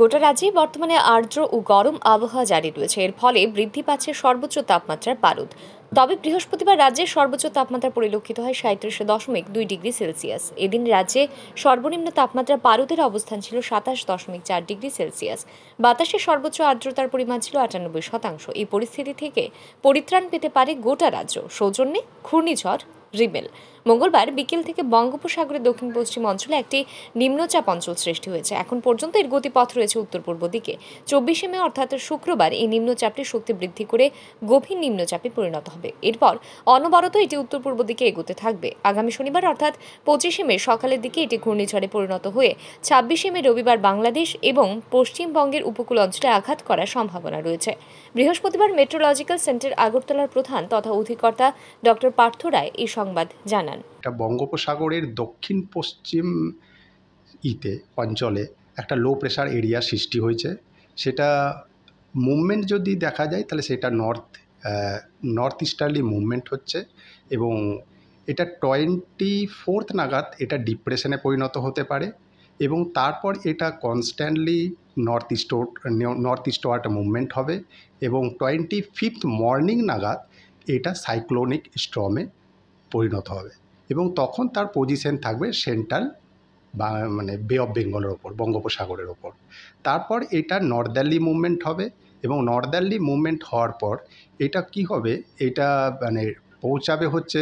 গোটা রাজ্যে বর্তমানে আর্দ্র ও গরম আবহাওয়া জারি রয়েছে এর ফলে বৃদ্ধি পাচ্ছে সর্বোচ্চ তাপমাত্রার পারদ তবে বৃহস্পতিবার রাজ্যে সর্বোচ্চ তাপমাত্রা পরিলক্ষিত হয় সাঁত্রিশ দশমিক দুই ডিগ্রি সেলসিয়াস এদিন রাজ্যে সর্বনিম্ন তাপমাত্রা পারদের অবস্থান ছিল সাতাশ দশমিক চার ডিগ্রি সেলসিয়াস বাতাসের সর্বোচ্চ আর্দ্রতার পরিমাণ ছিল আটানব্বই শতাংশ এই পরিস্থিতি থেকে পরিত্রাণ পেতে পারে গোটা রাজ্য সৌজন্যে ঘূর্ণিঝড় রিবেল মঙ্গলবার বিকেল থেকে বঙ্গোপসাগরের দক্ষিণ পশ্চিম অঞ্চলে একটি নিম্নচাপ অঞ্চল সৃষ্টি হয়েছে এখন পর্যন্ত এর গতিপথ রয়েছে উত্তর পূর্ব দিকে চব্বিশে মে অর্থাৎ শুক্রবার এই নিম্নচাপটি শক্তি বৃদ্ধি করে গভীর নিম্নচাপে পরিণত হবে এরপর অনবরত এটি উত্তর পূর্ব দিকে এগোতে থাকবে আগামী শনিবার অর্থাৎ পঁচিশে মে সকালের দিকে এটি ঘূর্ণিঝড়ে পরিণত হয়ে ছাব্বিশে মে রবিবার বাংলাদেশ এবং পশ্চিমবঙ্গের উপকূল অঞ্চলে আঘাত করার সম্ভাবনা রয়েছে বৃহস্পতিবার মেট্রোলজিক্যাল সেন্টার আগরতলার প্রধান তথা অধিকর্তা ডক্টর পার্থ রায় এই সংবাদ জানান বঙ্গোপসাগরের দক্ষিণ পশ্চিম ইতে অঞ্চলে একটা লো প্রেশার এরিয়া সৃষ্টি হয়েছে সেটা মুভমেন্ট যদি দেখা যায় তাহলে সেটা নর্থ নর্থ ইস্টার্লি মুভমেন্ট হচ্ছে এবং এটা টোয়েন্টি ফোর্থ নাগাদ এটা ডিপ্রেশনে পরিণত হতে পারে এবং তারপর এটা constantly north east north eastward movement হবে এবং টোয়েন্টি ফিফথ মর্নিং নাগাদ এটা সাইক্লোনিক স্ট্রমে পরিণত হবে এবং তখন তার পজিশন থাকবে সেন্ট্রাল বা মানে বে অফ বেঙ্গলের ওপর বঙ্গোপসাগরের ওপর তারপর এটা নর্দার্লি মুভমেন্ট হবে এবং নর্দার্লি মুভমেন্ট হওয়ার পর এটা কি হবে এটা মানে পৌঁছাবে হচ্ছে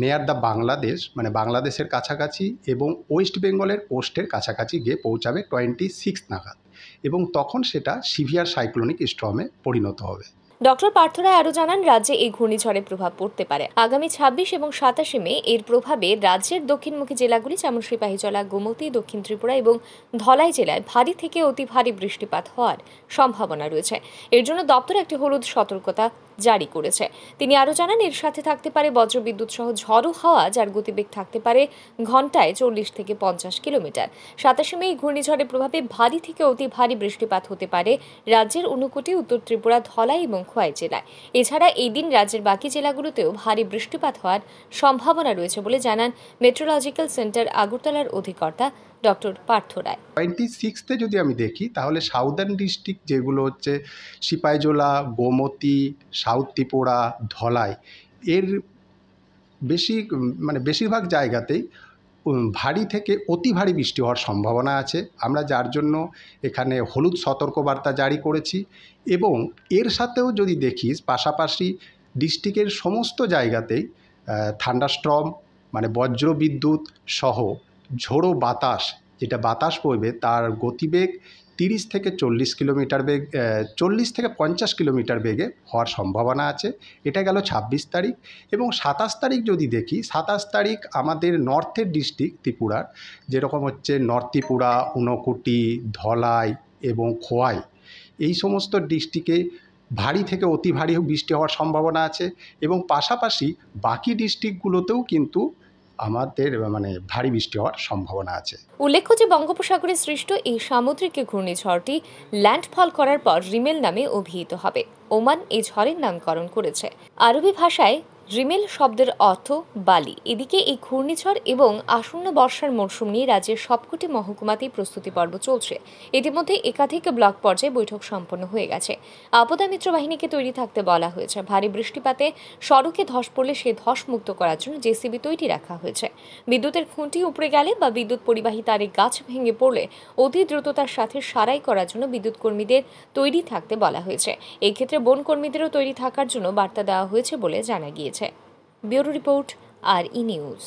নেয়ার দ্য বাংলাদেশ মানে বাংলাদেশের কাছাকাছি এবং ওয়েস্ট বেঙ্গলের কোস্টের কাছাকাছি গিয়ে পৌঁছাবে টোয়েন্টি সিক্স নাগাদ এবং তখন সেটা সিভিয়ার সাইক্লোনিক স্ট্রমে পরিণত হবে ডক্টর পার্থ রায় আরও জানান রাজ্যে এই ঘূর্ণিঝড়ের প্রভাব পড়তে পারে আগামী ছাব্বিশ এবং সাতাশে মে এর প্রভাবে রাজ্যের দক্ষিণমুখী জেলাগুলি যেমন সিপাহীজলা গোমতী দক্ষিণ ত্রিপুরা এবং ধলাই জেলায় ভারী থেকে অতি ভারী বৃষ্টিপাত হওয়ার সম্ভাবনা রয়েছে এর জন্য দপ্তর একটি হলুদ সতর্কতা জারি করেছে তিনি আরও জানান এর সাথে থাকতে পারে বজ্রবিদ্যুৎ সহ ঝড়ো হাওয়া যার গতিবেগ থাকতে পারে ঘন্টায় চল্লিশ থেকে পঞ্চাশ কিলোমিটার সাতাশে মে এই ঘূর্ণিঝড়ের প্রভাবে ভারী থেকে অতি ভারী বৃষ্টিপাত হতে পারে রাজ্যের অনুকূটি উত্তর ত্রিপুরা ধলাই এবং খোয়াই জেলায় এছাড়া এই দিন রাজ্যের বাকি জেলাগুলোতেও ভারী বৃষ্টিপাত হওয়ার সম্ভাবনা রয়েছে বলে জানান মেট্রোলজিক্যাল সেন্টার আগরতলার অধিকর্তা ডক্টর পার্থ রায় টোয়েন্টি সিক্সতে যদি আমি দেখি তাহলে সাউদার্ন ডিস্ট্রিক্ট যেগুলো হচ্ছে সিপাইজোলা গোমতি সাউথ ত্রিপুরা ধলাই এর বেশি মানে বেশিরভাগ জায়গাতেই ভারী থেকে অতি ভারী বৃষ্টি হওয়ার সম্ভাবনা আছে আমরা যার জন্য এখানে হলুদ সতর্কবার্তা জারি করেছি এবং এর সাথেও যদি দেখিস পাশাপাশি ডিস্ট্রিক্টের সমস্ত জায়গাতেই থান্ডাস্ট্রম মানে বজ্র বিদ্যুৎ সহ ঝোড়ো বাতাস যেটা বাতাস বইবে তার গতিবেগ তিরিশ থেকে চল্লিশ কিলোমিটার বেগ চল্লিশ থেকে পঞ্চাশ কিলোমিটার বেগে হওয়ার সম্ভাবনা আছে এটা গেল ২৬ তারিখ এবং সাতাশ তারিখ যদি দেখি সাতাশ তারিখ আমাদের নর্থের ডিস্ট্রিক্ট ত্রিপুরার যেরকম হচ্ছে নর্থ ত্রিপুরা উনকুটি ধলাই এবং খোয়াই এই সমস্ত ডিস্ট্রিক্টে ভারী থেকে অতি ভারী বৃষ্টি হওয়ার সম্ভাবনা আছে এবং পাশাপাশি বাকি ডিস্ট্রিক্টগুলোতেও কিন্তু আমাদের মানে ভারী বৃষ্টি হওয়ার সম্ভাবনা আছে উল্লেখ্য যে বঙ্গোপসাগরে সৃষ্ট এই সামুদ্রিক ঘূর্ণিঝড়টি ল্যান্ডফল করার পর রিমেল নামে অভিহিত হবে ওমান এই ঝড়ের নামকরণ করেছে আরবি ভাষায় রিমেল শব্দের অর্থ বালি এদিকে এই ঘূর্ণিঝড় এবং আসন্ন বর্ষার মরশুম নিয়ে রাজ্যের সবকটি মহকুমাতেই প্রস্তুতি পর্ব চলছে ইতিমধ্যে একাধিক ব্লক পর্যায়ে বৈঠক সম্পন্ন হয়ে গেছে আপদা মিত্র বাহিনীকে তৈরি থাকতে বলা হয়েছে ভারী বৃষ্টিপাতে সড়কে ধস পড়লে সে ধস মুক্ত করার জন্য জেসিবি তৈরি রাখা হয়েছে বিদ্যুতের খুঁটি উপড়ে গেলে বা বিদ্যুৎ পরিবাহী তারে গাছ ভেঙে পড়লে অতি দ্রুততার সাথে সারাই করার জন্য বিদ্যুৎ কর্মীদের তৈরি থাকতে বলা হয়েছে এক্ষেত্রে বন কর্মীদেরও তৈরি থাকার জন্য বার্তা দেওয়া হয়েছে বলে জানা গিয়েছে দিয়েছে ব্যুরো রিপোর্ট আর ই নিউজ